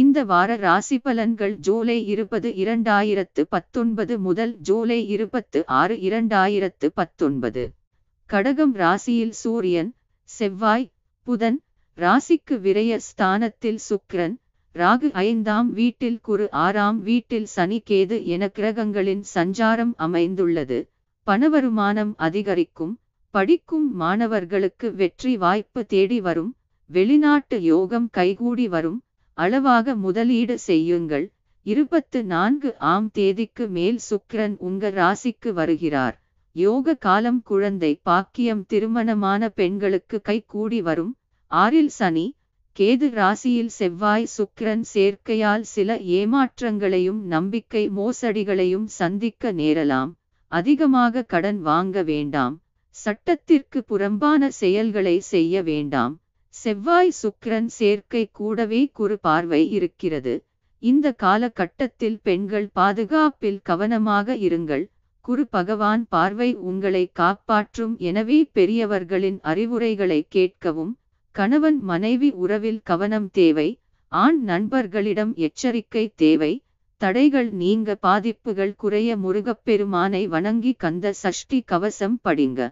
இந்த வார ராசி பலன்கள் ஜூலை இருபது இரண்டாயிரத்து பத்தொன்பது முதல் ஜூலை இருபத்து ஆறு இரண்டாயிரத்து பத்தொன்பது கடகம் ராசியில் சூரியன் செவ்வாய் புதன் ராசிக்கு விரைய ஸ்தானத்தில் சுக்கிரன் ராகு ஐந்தாம் வீட்டில் குரு ஆறாம் வீட்டில் சனி கேது என கிரகங்களின் சஞ்சாரம் அமைந்துள்ளது பணவருமானம் அதிகரிக்கும் படிக்கும் மாணவர்களுக்கு வெற்றி வாய்ப்பு தேடி வரும் வெளிநாட்டு யோகம் கைகூடி வரும் அளவாக முதலீடு செய்யுங்கள் இருபத்து நான்கு ஆம் தேதிக்கு மேல் சுக்கிரன் உங்க ராசிக்கு வருகிறார் யோக காலம் குழந்தை பாக்கியம் திருமணமான பெண்களுக்கு கூடி வரும் ஆறில் சனி கேது ராசியில் செவ்வாய் சுக்கிரன் சேர்க்கையால் சில ஏமாற்றங்களையும் நம்பிக்கை மோசடிகளையும் சந்திக்க நேரலாம் அதிகமாக கடன் வாங்க வேண்டாம் சட்டத்திற்கு புறம்பான செயல்களை செய்ய வேண்டாம் செவ்வாய் சுக்கிரன் சேர்க்கை கூடவே குறு பார்வை இருக்கிறது இந்த காலகட்டத்தில் பெண்கள் பாதுகாப்பில் கவனமாக இருங்கள் குரு பகவான் பார்வை உங்களை காப்பாற்றும் எனவே பெரியவர்களின் அறிவுரைகளை கேட்கவும் கணவன் மனைவி உறவில் கவனம் தேவை ஆண் நண்பர்களிடம் எச்சரிக்கை தேவை தடைகள் நீங்க பாதிப்புகள் குறைய முருகப்பெருமானை வணங்கி கந்த சஷ்டி கவசம் படிங்க